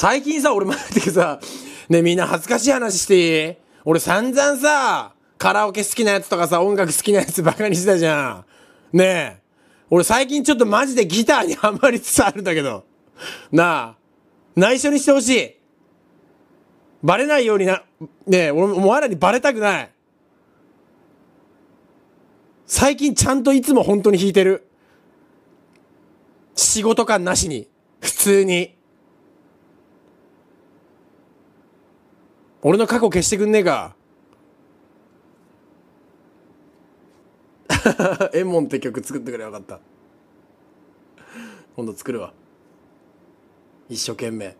最近さ、俺待っててさ、ねみんな恥ずかしい話していい俺散々さ、カラオケ好きなやつとかさ、音楽好きなやつバカにしてたじゃん。ねえ。俺最近ちょっとマジでギターにハマりつつあるんだけど。なあ。内緒にしてほしい。バレないようにな、ねえ、俺もお前らにバレたくない。最近ちゃんといつも本当に弾いてる。仕事感なしに。普通に。俺の過去消してくんねえか エモンって曲作ってくれよかった今度作るわ一生懸命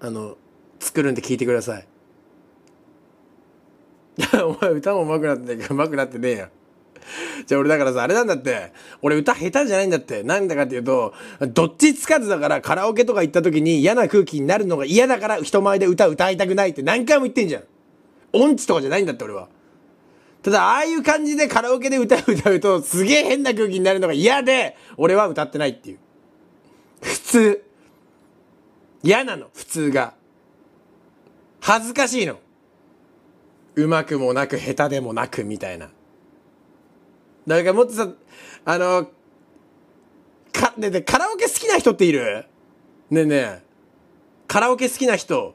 あの作るんで聞いてください お前歌もうまくなってねえうまくなってねえやじゃあ俺だからさ、あれなんだって。俺歌下手じゃないんだって。なんだかっていうと、どっちつかずだからカラオケとか行った時に嫌な空気になるのが嫌だから人前で歌歌いたくないって何回も言ってんじゃん。音痴とかじゃないんだって俺は。ただ、ああいう感じでカラオケで歌う歌うとすげえ変な空気になるのが嫌で、俺は歌ってないっていう。普通。嫌なの、普通が。恥ずかしいの。うまくもなく下手でもなくみたいな。なんかもっとさ、あの、か、ねね、カラオケ好きな人っているねねカラオケ好きな人。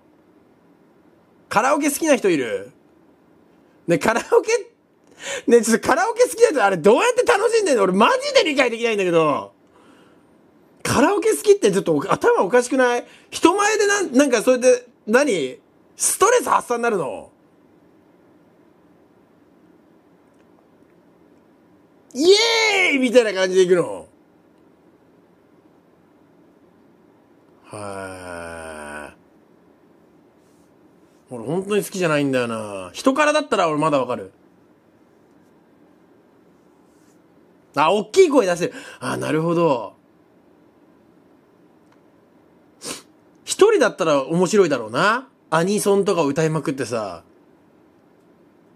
カラオケ好きな人いるねカラオケ、ねちょっとカラオケ好きだとあれどうやって楽しんでんの俺マジで理解できないんだけど。カラオケ好きってちょっと頭おかしくない人前でなん、なんかそれで何ストレス発散になるのイエーイみたいな感じでいくのはい。俺本当に好きじゃないんだよな。人からだったら俺まだわかる。あ、大きい声出せる。あ、なるほど。一人だったら面白いだろうな。アニソンとか歌いまくってさ。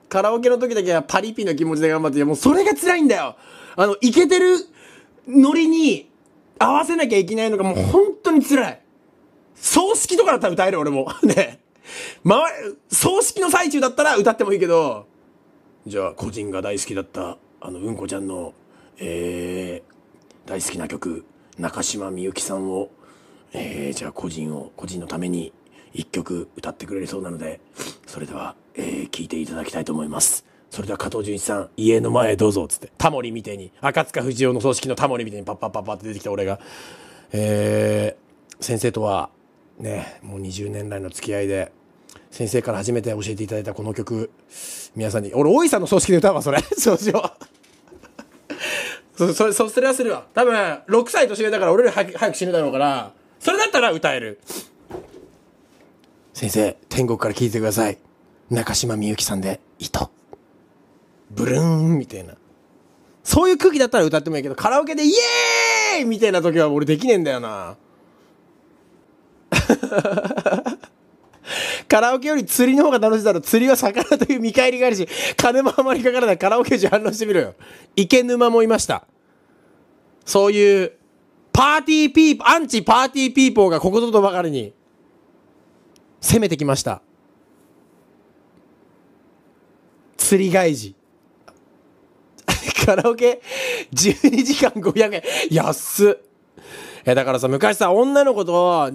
カラオケの時だけはパリピの気持ちで頑張って、もうそれが辛いんだよあの、イケてるノリに合わせなきゃいけないのがもう本当に辛い。葬式とかだったら歌える俺も。ね。ま、葬式の最中だったら歌ってもいいけど、じゃあ個人が大好きだった、あの、うんこちゃんの、えー、大好きな曲、中島みゆきさんを、えー、じゃあ個人を、個人のために一曲歌ってくれるそうなので、それでは、えー、聞いていただきたいと思います。それでは加藤純一さん、家の前へどうぞ、つって、タモリみてえに、赤塚不二夫の葬式のタモリみてえにパッパッパッパって出てきた俺が、えー、先生とは、ね、もう20年来の付き合いで、先生から初めて教えていただいたこの曲、皆さんに、俺、大井さんの葬式で歌うわ、それ。そうしよう。そ、そ、そ、それはするわ。多分、6歳年上だから俺より早く死ぬだろうから、それだったら歌える。先生、天国から聴いてください。中島みゆきさんで糸。ブルーンみたいな。そういう空気だったら歌ってもいいけど、カラオケでイエーイみたいな時は俺できねえんだよな。カラオケより釣りの方が楽しいだろ。釣りは魚という見返りがあるし、金もあまりかからない。カラオケ時反応してみろよ。池沼もいました。そういう、パーティーピーポー、アンチパーティーピーポーがここぞとばかりに、攻めてきました。すり返し。カラオケ12時間500円。安っ。え、だからさ、昔さ、女の子と、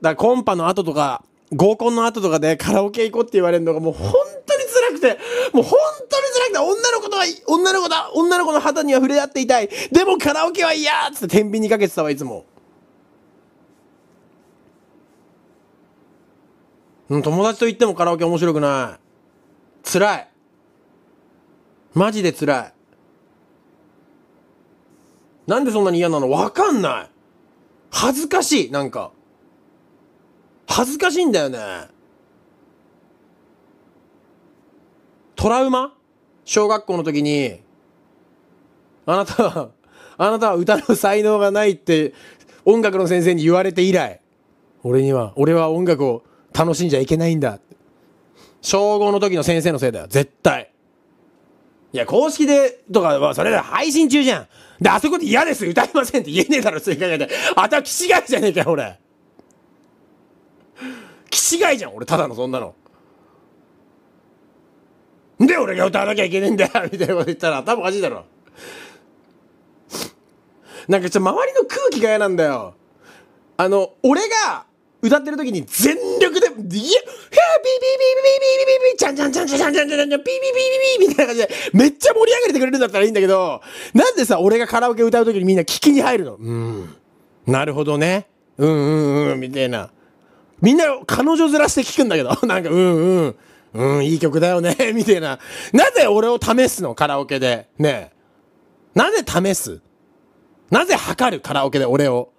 だコンパの後とか、合コンの後とかでカラオケ行こうって言われるのがもう本当に辛くて、もう本当に辛くて、女の子とは、女の子だ女の子の肌には触れ合っていたいでもカラオケは嫌つって天秤にかけてたわ、いつも。友達と行ってもカラオケ面白くない。辛い。マジで辛い。なんでそんなに嫌なのわかんない。恥ずかしい、なんか。恥ずかしいんだよね。トラウマ小学校の時に、あなたは、あなたは歌の才能がないって音楽の先生に言われて以来、俺には、俺は音楽を楽しんじゃいけないんだ。小5の時の先生のせいだよ、絶対。いや、公式でとかは、それら配信中じゃん。で、あそこで嫌です、歌いませんって言えねえだろ、追げで。あたは騎士いじゃねえかよ、俺。騎士がいじゃん、俺、ただのそんなの。んで俺が歌わなきゃいけねえんだよ、みたいなこと言ったら頭おかしいだろ。なんかちょっと周りの空気が嫌なんだよ。あの、俺が、歌ってる時に全力で、いや、ビビビビビビビビビ、ちゃんちゃんちゃんちゃんちゃんちゃんちゃんちゃん、ビビビビビみたいな感じで、めっちゃ盛り上げてくれるんだったらいいんだけど、なんでさ、俺がカラオケ歌う時にみんな聞きに入るのうん。なるほどね。うんうんうん、みたいな。みんな彼女ずらして聞くんだけど、なんか、うんうん。うん、いい曲だよね、みたいな。なぜ俺を試すのカラオケで。ねなぜ試すなぜ測るカラオケで俺を。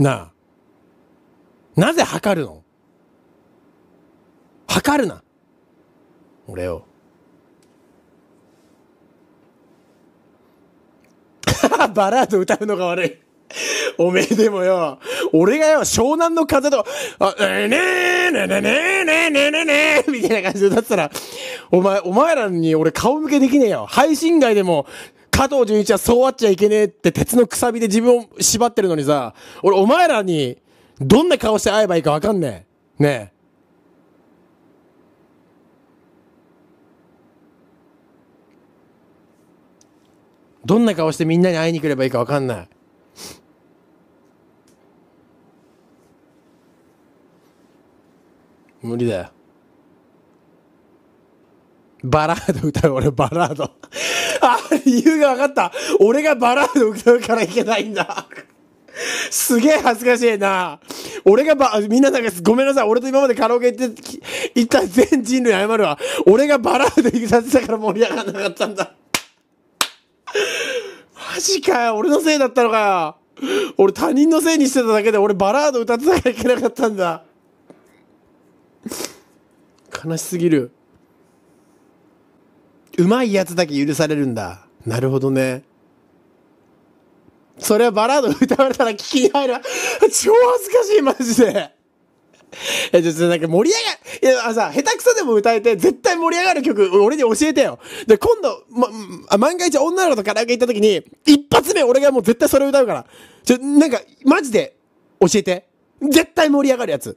なあ。なぜ測るの測るな俺を。バラード歌うのが悪いおめえでもよ、俺がよ、湘南の風と、あ、ねえねえねえねえねえねえねえねえみたいな感じでったら、お前、お前らに俺顔向けできねえよ。配信外でも、加藤純一はそうあっちゃいけねえって鉄のくさびで自分を縛ってるのにさ、俺お前らにどんな顔して会えばいいかわかんねえ。ねえ。どんな顔してみんなに会いに来ればいいかわかんない。無理だよ。バラード歌う俺バラードあ、理由が分かった。俺がバラード歌うからいけないんだ。すげえ恥ずかしいな。俺がば、みんななんかごめんなさい。俺と今までカラオケ行って、行った全人類謝るわ。俺がバラード行させたから盛り上がらなかったんだ。マジかよ。俺のせいだったのかよ。俺他人のせいにしてただけで俺バラード歌ってたからいけなかったんだ。悲しすぎる。うまいやつだけ許されるんだ。なるほどね。それはバラード歌われたら聞きに入る。超恥ずかしい、マジで。いや、ちょっとなんか盛り上が、いや、あさ、下手くそでも歌えて、絶対盛り上がる曲、俺に教えてよ。で、今度、ま、万が一女の子とカラオケ行った時に、一発目俺がもう絶対それ歌うから。ちょ、なんか、マジで、教えて。絶対盛り上がるやつ。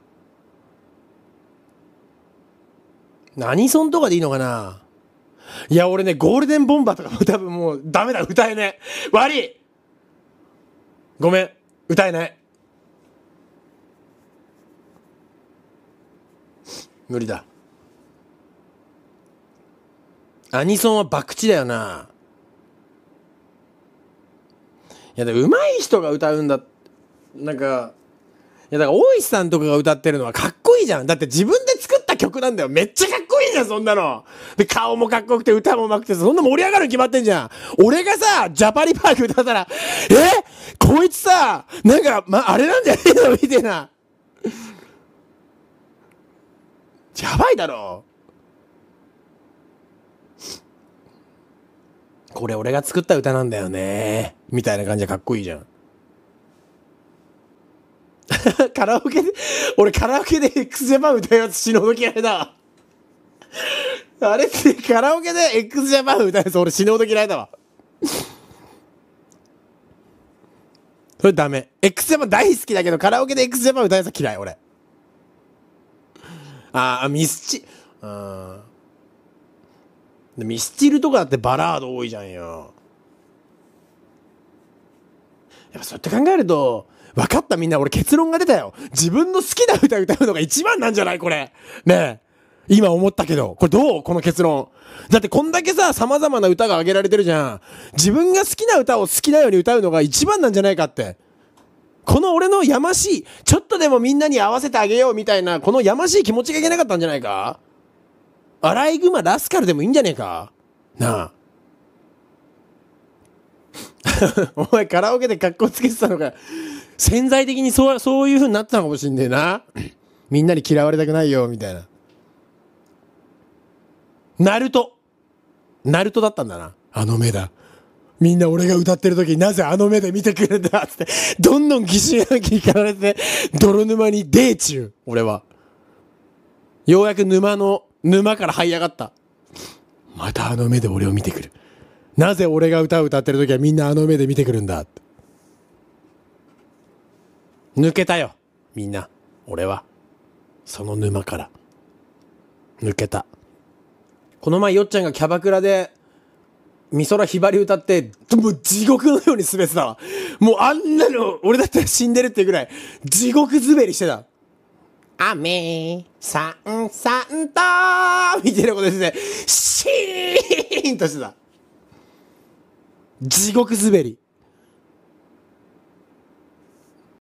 何ソンとかでいいのかないや、俺ね、ゴールデンボンバーとかも 多分もうダメだ、歌えねえ。悪いごめん、歌えない。無理だ。アニソンは博打だよな。いや、で、上手い人が歌うんだ。なんか、いや、だから、大石さんとかが歌ってるのはかっこいいじゃん。だって自分で作った曲なんだよ。めっちゃかっじゃん、そんなの。で、顔もかっこよくて、歌も上手くて、そんな盛り上がるに決まってんじゃん。俺がさ、ジャパリパーク歌ったら、えこいつさ、なんか、ま、あれなんじゃねえのみたいな。やばいだろ。これ俺が作った歌なんだよね。みたいな感じでかっこいいじゃん。カラオケで、俺カラオケで x ジャン歌うやつ死ぬほあれいだ。あれってカラオケで x ジャパン歌うやつ俺死ぬほど嫌いだわ。それダメ。x ジャパン大好きだけどカラオケで x ジャパン歌うやつ嫌い俺。ああ、ミスチ、うん。ミスチルとかだってバラード多いじゃんよ。やっぱそうやって考えると、分かったみんな俺結論が出たよ。自分の好きな歌歌うのが一番なんじゃないこれ。ねえ。今思ったけど、これどうこの結論。だってこんだけさ、様々な歌が挙げられてるじゃん。自分が好きな歌を好きなように歌うのが一番なんじゃないかって。この俺のやましい、ちょっとでもみんなに合わせてあげようみたいな、このやましい気持ちがいけなかったんじゃないかアライグマラスカルでもいいんじゃねえかなあ。お前カラオケで格好つけてたのか。潜在的にそう、そういう風になってたのかもしんねえな。みんなに嫌われたくないよ、みたいな。ナルト。ナルトだったんだな。あの目だ。みんな俺が歌ってる時になぜあの目で見てくるんだって、どんどん疑心暗鬼に駆られて、泥沼に出ちゅう。俺は。ようやく沼の、沼から這い上がった。またあの目で俺を見てくる。なぜ俺が歌を歌ってる時はみんなあの目で見てくるんだ。抜けたよ、みんな。俺は。その沼から。抜けた。この前よっちゃんがキャバクラで、美空ひばり歌って、もう地獄のように滑ってたもうあんなの、俺だったら死んでるっていうぐらい、地獄滑りしてた。雨、さサンんとみたいなことですね。シーンとしてた。地獄滑り。